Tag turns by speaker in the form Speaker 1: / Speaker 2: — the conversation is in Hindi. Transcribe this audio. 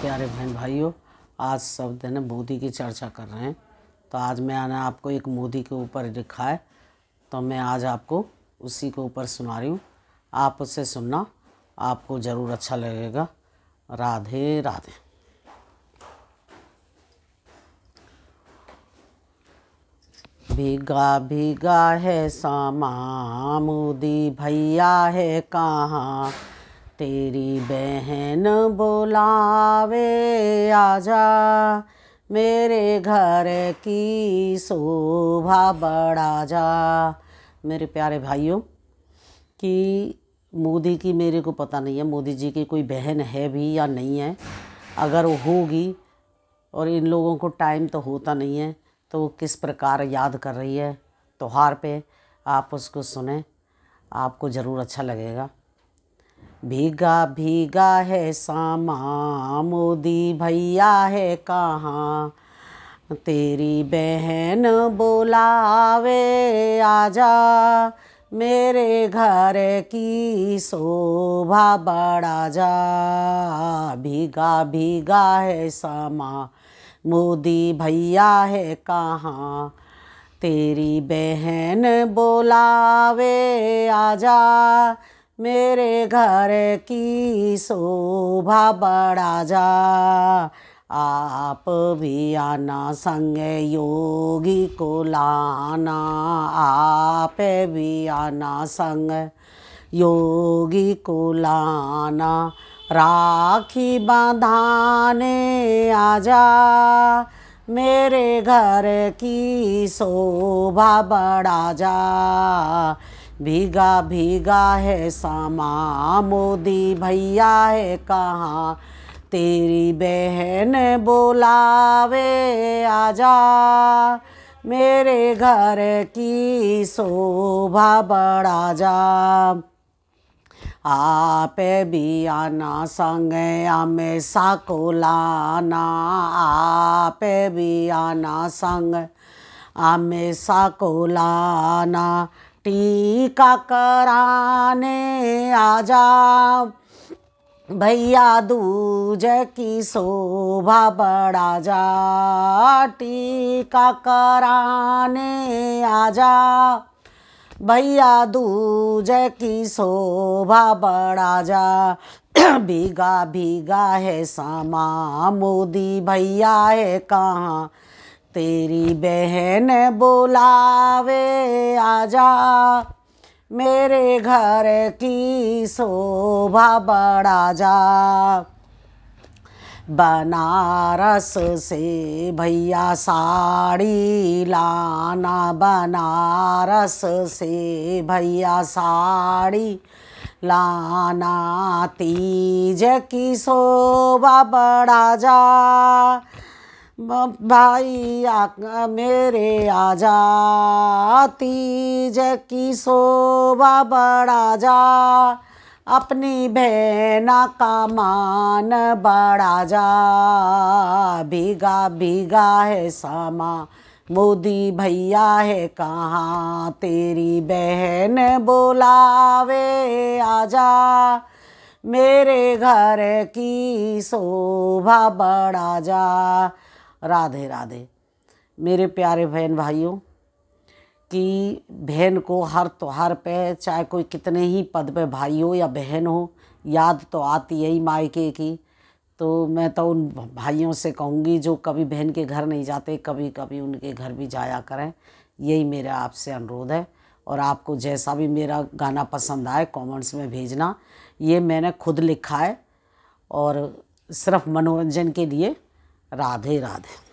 Speaker 1: प्यारे बहन भाइयों आज सब दिन मोदी की चर्चा कर रहे हैं तो आज मैंने आपको एक मोदी के ऊपर लिखा है तो मैं आज आपको उसी के ऊपर सुना रही हूँ आप उसे सुनना आपको ज़रूर अच्छा लगेगा राधे राधे भीगा भीगा है सामा मोदी भैया है कहाँ तेरी बहन बोलावे आजा मेरे घर की शोभा बढ़ा जा मेरे प्यारे भाइयों कि मोदी की मेरे को पता नहीं है मोदी जी की कोई बहन है भी या नहीं है अगर वो होगी और इन लोगों को टाइम तो होता नहीं है तो वो किस प्रकार याद कर रही है त्यौहार पे आप उसको सुने आपको ज़रूर अच्छा लगेगा भीगा भीगा है सामा मोदी भैया है कहाँ तेरी बहन बोलावे आजा मेरे घर की शोभा बड़ा जा भीगा भीगा है सामा मोदी भैया है कहाँ तेरी बहन बोलावे आजा मेरे घर की शोभा बड़ा जा आप भी आना संग योगी को लाना आप भी आना संग योगी को लाना राखी बांधाने आजा मेरे घर की शोभा बड़ा जा भीगा भीगा है सामा मोदी भैया है कहाँ तेरी बहन बोलावे आजा मेरे घर की शोभा बड़ा जा आप भी आना संग हमेशा को लाना आप भी आना संग हमेशा को लाना टीका कराने आ जा भैया दूज की शोभा बढ़ा जा टीका कराने आ जा भैया दूज की शोभा बढ़ा जा भीगा भीगा है सामा मोदी भैया है कहाँ तेरी बहन बुलावे आजा मेरे घर की शोभा बड़ा जा बनारस से भैया साड़ी लाना बनारस से भैया साड़ी लाना तीज की शोभा बड़ा जा भाई आ, मेरे आजा तीज की शोभा बड़ा जा अपनी बहन का मान बड़ा जा भीगा भीगा है सामा मोदी भैया है कहाँ तेरी बहन बोलावे आजा मेरे घर की शोभा बड़ा जा राधे राधे मेरे प्यारे बहन भाइयों कि बहन को हर त्यौहार पे चाहे कोई कितने ही पद पे भाई हो या बहन हो याद तो आती है ही मायके की तो मैं तो उन भाइयों से कहूँगी जो कभी बहन के घर नहीं जाते कभी कभी उनके घर भी जाया करें यही मेरा आपसे अनुरोध है और आपको जैसा भी मेरा गाना पसंद आए कमेंट्स में भेजना ये मैंने खुद लिखा है और सिर्फ मनोरंजन के लिए राधे राधे